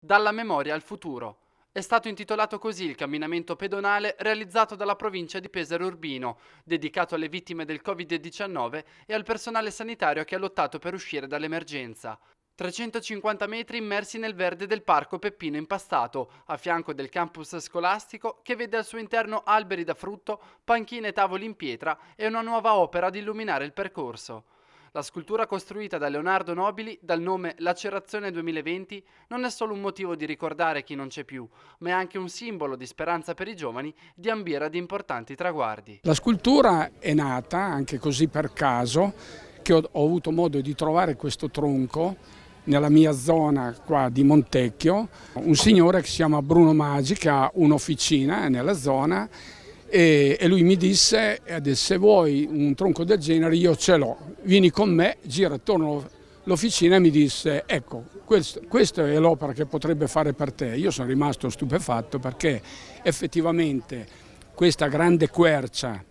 Dalla memoria al futuro. È stato intitolato così il camminamento pedonale realizzato dalla provincia di Pesaro Urbino, dedicato alle vittime del Covid-19 e al personale sanitario che ha lottato per uscire dall'emergenza. 350 metri immersi nel verde del parco Peppino Impastato, a fianco del campus scolastico che vede al suo interno alberi da frutto, panchine e tavoli in pietra e una nuova opera ad illuminare il percorso. La scultura costruita da Leonardo Nobili dal nome Lacerazione 2020 non è solo un motivo di ricordare chi non c'è più, ma è anche un simbolo di speranza per i giovani di ambire ad importanti traguardi. La scultura è nata anche così per caso che ho, ho avuto modo di trovare questo tronco nella mia zona qua di Montecchio, un signore che si chiama Bruno Magi, che ha un'officina nella zona e, e lui mi disse se vuoi un tronco del genere io ce l'ho, vieni con me, gira attorno all'officina e mi disse ecco questo, questa è l'opera che potrebbe fare per te, io sono rimasto stupefatto perché effettivamente questa grande quercia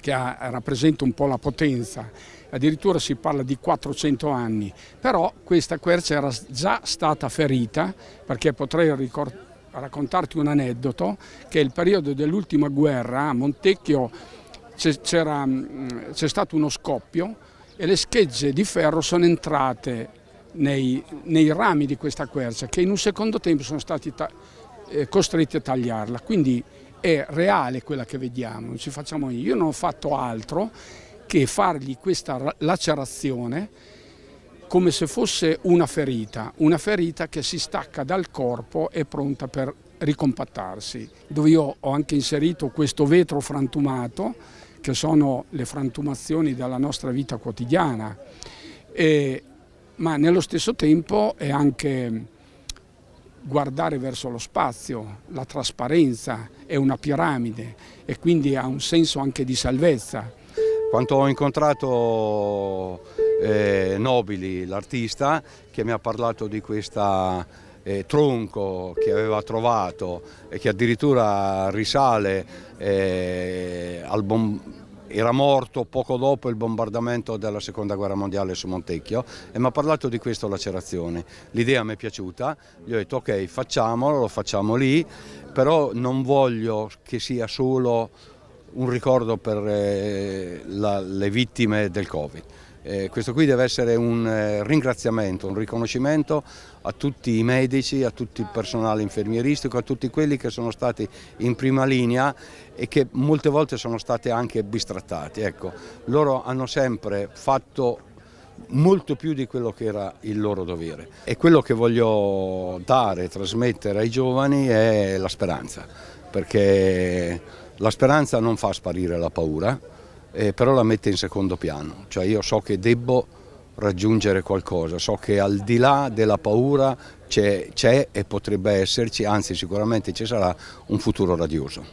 che ha, rappresenta un po' la potenza, addirittura si parla di 400 anni, però questa quercia era già stata ferita perché potrei ricordare raccontarti un aneddoto, che il periodo dell'ultima guerra, a Montecchio mm, c'è stato uno scoppio e le schegge di ferro sono entrate nei, nei rami di questa quercia che in un secondo tempo sono stati eh, costretti a tagliarla. Quindi è reale quella che vediamo, ci facciamo io. Io non ho fatto altro che fargli questa lacerazione come se fosse una ferita, una ferita che si stacca dal corpo e è pronta per ricompattarsi, dove io ho anche inserito questo vetro frantumato, che sono le frantumazioni della nostra vita quotidiana, e, ma nello stesso tempo è anche guardare verso lo spazio, la trasparenza, è una piramide e quindi ha un senso anche di salvezza. Quanto ho incontrato eh, Nobili, l'artista, che mi ha parlato di questo eh, tronco che aveva trovato e che addirittura risale eh, al bombardo era morto poco dopo il bombardamento della seconda guerra mondiale su Montecchio e mi ha parlato di questa lacerazione. L'idea mi è piaciuta, gli ho detto ok facciamolo, lo facciamo lì, però non voglio che sia solo un ricordo per eh, la, le vittime del Covid eh, questo qui deve essere un eh, ringraziamento, un riconoscimento a tutti i medici, a tutto il personale infermieristico, a tutti quelli che sono stati in prima linea e che molte volte sono stati anche bistrattati. Ecco, loro hanno sempre fatto molto più di quello che era il loro dovere e quello che voglio dare, trasmettere ai giovani è la speranza, perché la speranza non fa sparire la paura, eh, però la mette in secondo piano, cioè io so che debbo raggiungere qualcosa, so che al di là della paura c'è e potrebbe esserci, anzi sicuramente ci sarà un futuro radioso.